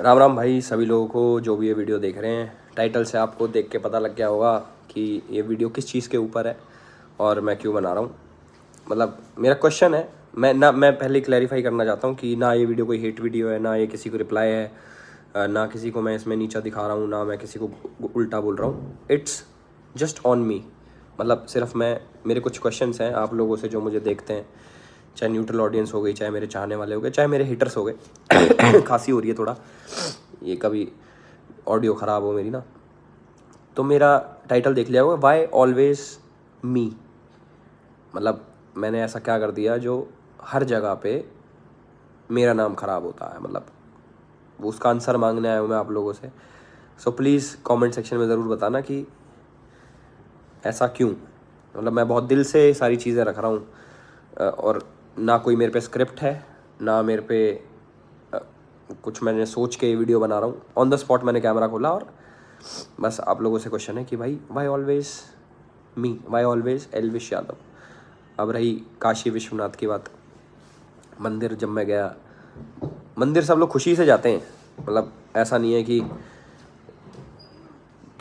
राम राम भाई सभी लोगों को जो भी ये वीडियो देख रहे हैं टाइटल से आपको देख के पता लग गया होगा कि ये वीडियो किस चीज़ के ऊपर है और मैं क्यों बना रहा हूँ मतलब मेरा क्वेश्चन है मैं ना मैं पहले क्लैरिफाई करना चाहता हूँ कि ना ये वीडियो कोई हेट वीडियो है ना ये किसी को रिप्लाई है ना किसी को मैं इसमें नीचा दिखा रहा हूँ ना मैं किसी को उल्टा बोल रहा हूँ इट्स जस्ट ऑन मी मतलब सिर्फ मैं मेरे कुछ क्वेश्चंस हैं आप लोगों से जो मुझे देखते हैं चाहे न्यूट्रल ऑडियंस हो गई चाहे मेरे चाहने वाले हो गए चाहे मेरे हिटर्स हो गए खांसी हो रही है थोड़ा ये कभी ऑडियो ख़राब हो मेरी ना तो मेरा टाइटल देख लिया होगा वाई ऑलवेज मी मतलब मैंने ऐसा क्या कर दिया जो हर जगह पे मेरा नाम ख़राब होता है मतलब उसका आंसर मांगने आया हूँ मैं आप लोगों से सो प्लीज़ कमेंट सेक्शन में ज़रूर बताना कि ऐसा क्यों मतलब मैं बहुत दिल से सारी चीज़ें रख रहा हूँ और ना कोई मेरे पे स्क्रिप्ट है ना मेरे पे कुछ मैंने सोच के वीडियो बना रहा हूँ ऑन द स्पॉट मैंने कैमरा खोला और बस आप लोगों से क्वेश्चन है कि भाई why always me why always Elvish Yadav अब रही काशी विश्वनाथ की बात मंदिर जब मैं गया मंदिर सब लोग खुशी से जाते हैं मतलब ऐसा नहीं है कि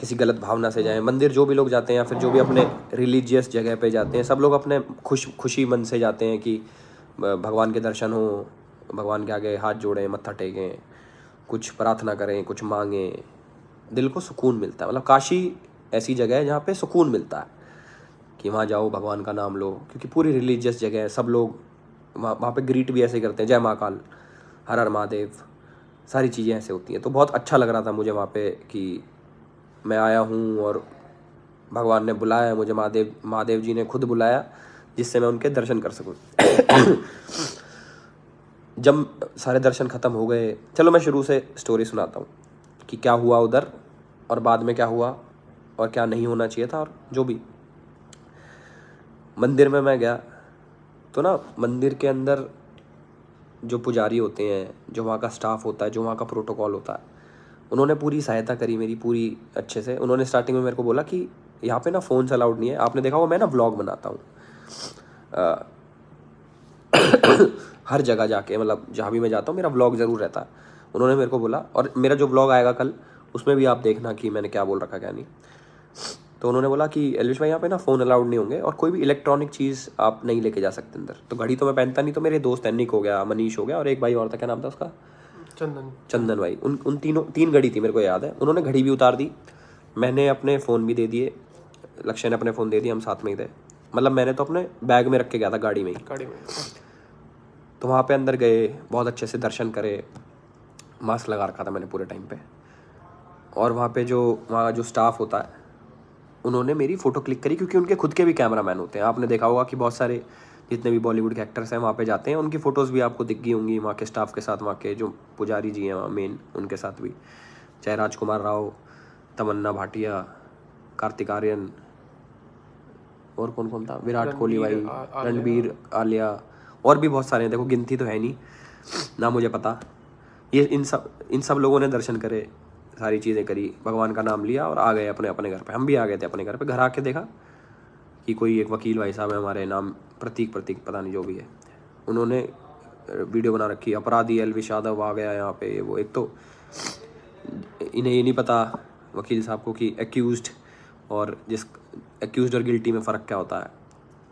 किसी गलत भावना से जाएं मंदिर जो भी लोग जाते हैं या फिर जो भी अपने रिलीजियस जगह पे जाते हैं सब लोग अपने खुश खुशी मन से जाते हैं कि भगवान के दर्शन हो भगवान के आगे हाथ जोड़ें मत्था टेकें कुछ प्रार्थना करें कुछ मांगें दिल को सुकून मिलता है मतलब काशी ऐसी जगह है जहाँ पे सुकून मिलता है कि वहाँ जाओ भगवान का नाम लो क्योंकि पूरी रिलीजियस जगह है सब लोग वहाँ वहाँ पर ग्रीट भी ऐसे करते हैं जय महाकाल हर हर महादेव सारी चीज़ें ऐसे होती हैं तो बहुत अच्छा लग रहा था मुझे वहाँ पे कि मैं आया हूँ और भगवान ने बुलाया मुझे महादेव महादेव जी ने खुद बुलाया जिससे मैं उनके दर्शन कर सकूँ जब सारे दर्शन ख़त्म हो गए चलो मैं शुरू से स्टोरी सुनाता हूँ कि क्या हुआ उधर और बाद में क्या हुआ और क्या नहीं होना चाहिए था और जो भी मंदिर में मैं गया तो ना मंदिर के अंदर जो पुजारी होते हैं जो वहाँ का स्टाफ होता है जो वहाँ का प्रोटोकॉल होता है उन्होंने पूरी सहायता करी मेरी पूरी अच्छे से उन्होंने स्टार्टिंग में मेरे को बोला कि यहाँ पे ना फोन अलाउड नहीं है आपने देखा वो मैं ना व्लॉग बनाता हूँ हर जगह जाके मतलब जहाँ भी मैं जाता हूँ मेरा व्लॉग ज़रूर रहता है उन्होंने मेरे को बोला और मेरा जो व्लॉग आएगा कल उसमें भी आप देखना कि मैंने क्या बोल रखा क्या नहीं तो उन्होंने बोला कि एलविश भाई यहाँ पे ना फ़ोन अलाउड नहीं होंगे और कोई भी इलेक्ट्रॉनिक चीज़ आप नहीं लेके जा सकते अंदर तो घड़ी तो मैं पहनता नहीं तो मेरे दोस्त एनिक हो गया मनीष हो गया और एक भाई और था क्या नाम था उसका चंदन चंदन भाई उन उन तीनों तीन घड़ी थी मेरे को याद है उन्होंने घड़ी भी उतार दी मैंने अपने फ़ोन भी दे दिए लक्ष्य ने अपने फ़ोन दे दिए हम साथ में ही थे मतलब मैंने तो अपने बैग में रख के गया था गाड़ी में ही गाड़ी में अच्छा। तो वहाँ पे अंदर गए बहुत अच्छे से दर्शन करे मास्क लगा रखा था मैंने पूरे टाइम पे और वहाँ पे जो वहाँ जो स्टाफ होता है उन्होंने मेरी फ़ोटो क्लिक करी क्योंकि उनके खुद के भी कैमरा मैन होते हैं आपने देखा होगा कि बहुत सारे जितने भी बॉलीवुड के एक्टर्स हैं वहाँ पे जाते हैं उनकी फ़ोटोज़ भी आपको दिख गई होंगी वहाँ के स्टाफ के साथ वहाँ के जो पुजारी जी हैं वहाँ मेन उनके साथ भी चाहे राजकुमार राव तमन्ना भाटिया कार्तिक आर्यन और कौन कौन था विराट कोहली भाई रणबीर आलिया और भी बहुत सारे हैं देखो गिनती तो है नहीं ना मुझे पता ये इन सब इन सब लोगों ने दर्शन करे सारी चीज़ें करी भगवान का नाम लिया और आ गए अपने अपने घर पे हम भी आ गए थे अपने घर पे घर आके देखा कि कोई एक वकील भाई साहब है हमारे नाम प्रतीक प्रतीक पता नहीं जो भी है उन्होंने वीडियो बना रखी अपराधी एलविश यादव आ गया यहाँ पे वो एक तो इन्हें ये नहीं पता वकील साहब को कि एक्यूज और जिस एक्यूज और गिल्टी में फ़र्क क्या होता है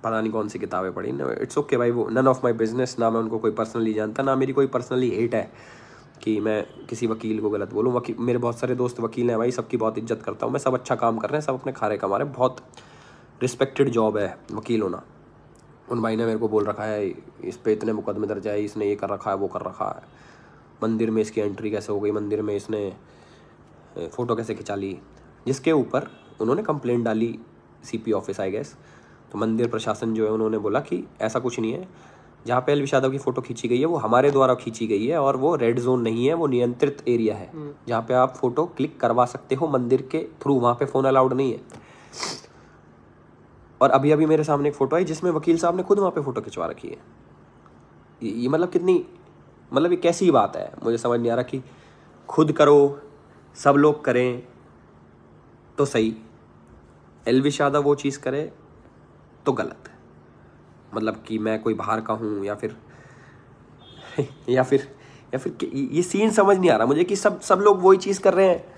पता नहीं कौन सी किताबें पढ़ी इट्स ओके भाई वो नन ऑफ माई बिजनेस ना मैं उनको कोई पर्सनली जानता ना मेरी कोई पर्सनली हेट है कि मैं किसी वकील को गलत बोलूँ वकील मेरे बहुत सारे दोस्त वकील हैं भाई सबकी बहुत इज्जत करता हूँ मैं सब अच्छा काम कर रहे हैं सब अपने खारे कमा रहे हैं बहुत रिस्पेक्टेड जॉब है वकील होना उन भाई ने मेरे को बोल रखा है इस पर इतने मुकदमे दर्ज है इसने ये कर रखा है वो कर रखा है मंदिर में इसकी एंट्री कैसे हो गई मंदिर में इसने फ़ोटो कैसे खिंचा ली जिसके ऊपर उन्होंने कंप्लेंट डाली सीपी ऑफिस आई गैस तो मंदिर प्रशासन जो है उन्होंने बोला कि ऐसा कुछ नहीं है जहाँ पे अलविश यादव की फ़ोटो खींची गई है वो हमारे द्वारा खींची गई है और वो रेड जोन नहीं है वो नियंत्रित एरिया है हम्म। जहाँ पे आप फ़ोटो क्लिक करवा सकते हो मंदिर के थ्रू वहाँ पे फ़ोन अलाउड नहीं है और अभी अभी मेरे सामने एक फ़ोटो आई जिसमें वकील साहब ने खुद वहाँ पे फ़ोटो खिंचवा रखी है ये, ये मतलब कितनी मतलब ये कैसी बात है मुझे समझ नहीं आ रहा कि खुद करो सब लोग करें तो सही एलविश यादव वो चीज़ करे तो गलत मतलब कि मैं कोई बाहर का हूँ या फिर या फिर या फिर ये सीन समझ नहीं आ रहा मुझे कि सब सब लोग वही चीज़ कर रहे हैं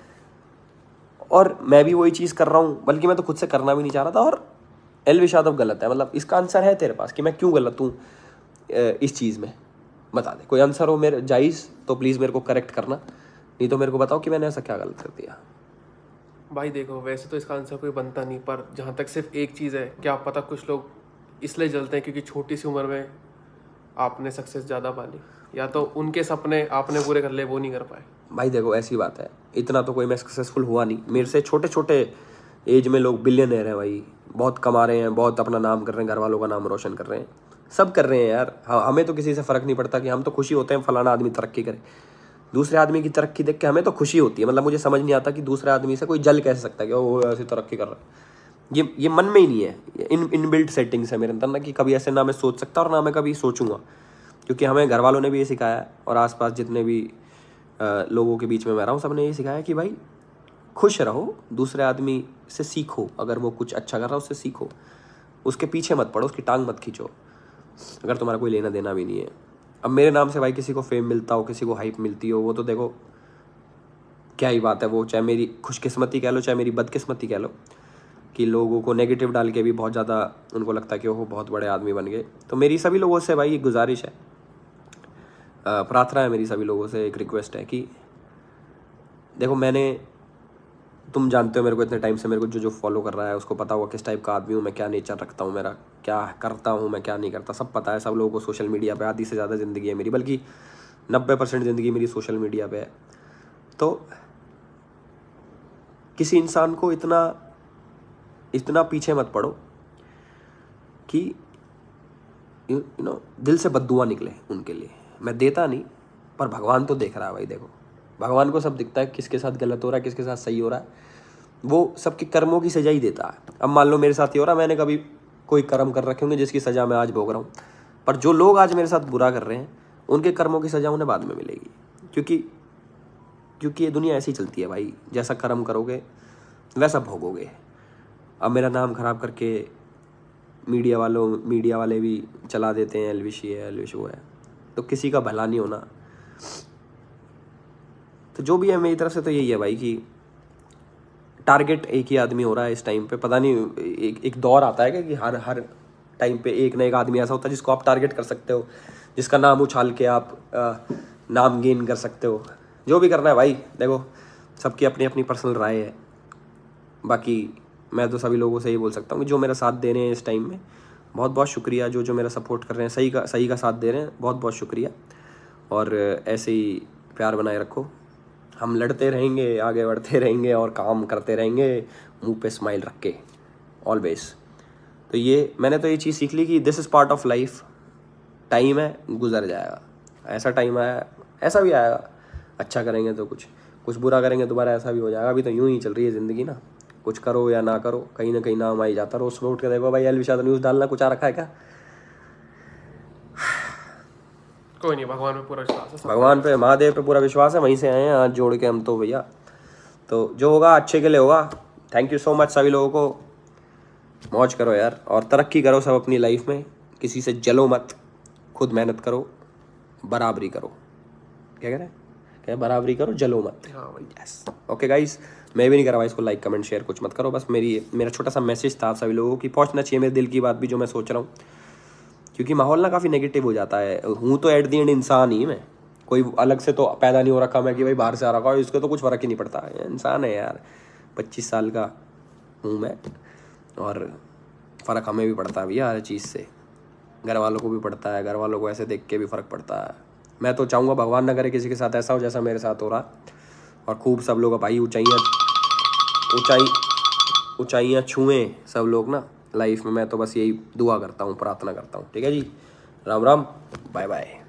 और मैं भी वही चीज़ कर रहा हूँ बल्कि मैं तो खुद से करना भी नहीं चाह रहा था और एलविश यादव गलत है मतलब इसका आंसर है तेरे पास कि मैं क्यों गलत हूँ इस चीज़ में बता दे कोई आंसर हो मेरे जाइज़ तो प्लीज़ मेरे को करेक्ट करना नहीं तो मेरे को बताओ कि मैंने ऐसा क्या गलत कर दिया भाई देखो वैसे तो इसका आंसर कोई बनता नहीं पर जहाँ तक सिर्फ एक चीज़ है क्या पता कुछ लोग इसलिए जलते हैं क्योंकि छोटी सी उम्र में आपने सक्सेस ज़्यादा पा ली या तो उनके सपने आपने पूरे कर ले वो नहीं कर पाए भाई देखो ऐसी बात है इतना तो कोई मैं सक्सेसफुल हुआ नहीं मेरे से छोटे छोटे एज में लोग बिलियनर हैं भाई बहुत कमा रहे हैं बहुत अपना नाम कर रहे हैं घर वालों का नाम रोशन कर रहे हैं सब कर रहे हैं यार हाँ, हमें तो किसी से फ़र्क नहीं पड़ता कि हम तो खुशी होते हैं फलाना आदमी तरक्की करे दूसरे आदमी की तरक्की देख के हमें तो खुशी होती है मतलब मुझे समझ नहीं आता कि दूसरे आदमी से कोई जल कह सकता है कि वो ऐसी तरक्की कर रहा है ये ये मन में ही नहीं है इन इन बिल्ड सेटिंग्स है मेरे अंदर ना कि कभी ऐसे ना मैं सोच सकता और ना मैं कभी सोचूंगा क्योंकि हमें घर वालों ने भी ये सिखाया और आसपास जितने भी आ, लोगों के बीच में मैं रहा हूँ सब ने ये सिखाया कि भाई खुश रहो दूसरे आदमी से सीखो अगर वो कुछ अच्छा कर रहा है उससे सीखो उसके पीछे मत पड़ो उसकी टांग मत खींचो अगर तुम्हारा कोई लेना देना भी नहीं है अब मेरे नाम से भाई किसी को फेम मिलता हो किसी को हाइप मिलती हो वो तो देखो क्या ही बात है वो चाहे मेरी खुशकिस्मती कह लो चाहे मेरी बदकिस्मती कह लो कि लोगों को नेगेटिव डाल के भी बहुत ज़्यादा उनको लगता है कि वो बहुत बड़े आदमी बन गए तो मेरी सभी लोगों से भाई ये गुजारिश है प्रार्थना है मेरी सभी लोगों से एक रिक्वेस्ट है कि देखो मैंने तुम जानते हो मेरे को इतने टाइम से मेरे को जो जो फॉलो कर रहा है उसको पता होगा किस टाइप का आदमी हूँ मैं क्या नेचर रखता हूँ मेरा क्या करता हूँ मैं क्या नहीं करता सब पता है सब लोगों को सोशल मीडिया पर आधी से ज़्यादा ज़िंदगी है मेरी बल्कि नब्बे परसेंट ज़िंदगी मेरी सोशल मीडिया पर है तो किसी इंसान को इतना इतना पीछे मत पड़ो कि यू नो दिल से बदुआ निकले उनके लिए मैं देता नहीं पर भगवान तो देख रहा है भाई देखो भगवान को सब दिखता है किसके साथ गलत हो रहा है किसके साथ सही हो रहा है वो सबके कर्मों की सजा ही देता है अब मान लो मेरे साथ ये हो रहा मैंने कभी कोई कर्म कर रखे होंगे जिसकी सज़ा मैं आज भोग रहा हूँ पर जो लोग आज मेरे साथ बुरा कर रहे हैं उनके कर्मों की सज़ा उन्हें बाद में मिलेगी क्योंकि क्योंकि ये दुनिया ऐसी चलती है भाई जैसा कर्म करोगे वैसा भोगोगे अब मेरा नाम ख़राब करके मीडिया वालों मीडिया वाले भी चला देते हैं एलविशी है एलविश वो है तो किसी का भला नहीं होना तो जो भी है मेरी तरफ से तो यही है भाई कि टारगेट एक ही आदमी हो रहा है इस टाइम पे पता नहीं एक एक दौर आता है क्या कि हर हर टाइम पे एक ना एक आदमी ऐसा होता है जिसको आप टारगेट कर सकते हो जिसका नाम उछाल के आप आ, नाम गेन कर सकते हो जो भी करना है भाई देखो सबकी अपनी अपनी पर्सनल राय है बाकी मैं तो सभी लोगों से ही बोल सकता हूँ कि जो मेरा साथ दे रहे हैं इस टाइम में बहुत बहुत शुक्रिया जो जो मेरा सपोर्ट कर रहे हैं सही का सही का साथ दे रहे हैं बहुत बहुत शुक्रिया और ऐसे ही प्यार बनाए रखो हम लड़ते रहेंगे आगे बढ़ते रहेंगे और काम करते रहेंगे मुंह पे स्माइल रख के ऑलवेज तो ये मैंने तो ये चीज़ सीख ली कि this is part of life time है गुजर जाएगा ऐसा टाइम आया ऐसा भी आएगा अच्छा करेंगे तो कुछ कुछ बुरा करेंगे दोबारा तो ऐसा भी हो जाएगा अभी तो यूँ ही चल रही है ज़िंदगी ना कुछ करो या ना करो कहीं ना कहीं नाम आई जाता रहो सुबह उठ के देखो भाई अलविशा न्यूज़ तो डालना कुछ आ रखा है क्या कोई नहीं भगवान पे पूरा विश्वास है भगवान पे महादेव पे पूरा विश्वास है वहीं से आए हैं हाथ जोड़ के हम तो भैया तो जो होगा अच्छे के लिए होगा थैंक यू सो मच सभी लोगों को मौज करो यार और तरक्की करो सब अपनी लाइफ में किसी से जलो मत खुद मेहनत करो बराबरी करो क्या कह रहे हैं क्या बराबरी करो जलो मत यस ओके गाइस मैं भी नहीं कर रहा इसको लाइक कमेंट शेयर कुछ मत करो बस मेरी मेरा छोटा सा मैसेज था सभी लोगों की पहुंचना चाहिए मेरे दिल की बात भी जो मैं सोच रहा हूँ क्योंकि माहौल ना काफ़ी नेगेटिव हो जाता है हूँ तो एट दी एंड इंसान ही मैं कोई अलग से तो पैदा नहीं हो रखा मैं कि भाई बाहर से आ रखा और इसको तो कुछ फ़र्क ही नहीं पड़ता है इंसान है यार पच्चीस साल का हूँ मैं और फ़र्क हमें भी पड़ता है भैया हर चीज़ से घर वालों को भी पड़ता है घर वालों को ऐसे देख के भी फ़र्क पड़ता है मैं तो चाहूँगा भगवान ना करे किसी के साथ ऐसा हो जैसा मेरे साथ हो रहा और खूब सब लोग भाई ऊँचाइयाँ ऊँचाई ऊँचाइयाँ छुएँ सब लोग ना लाइफ में मैं तो बस यही दुआ करता हूँ प्रार्थना करता हूँ ठीक है जी राम राम बाय बाय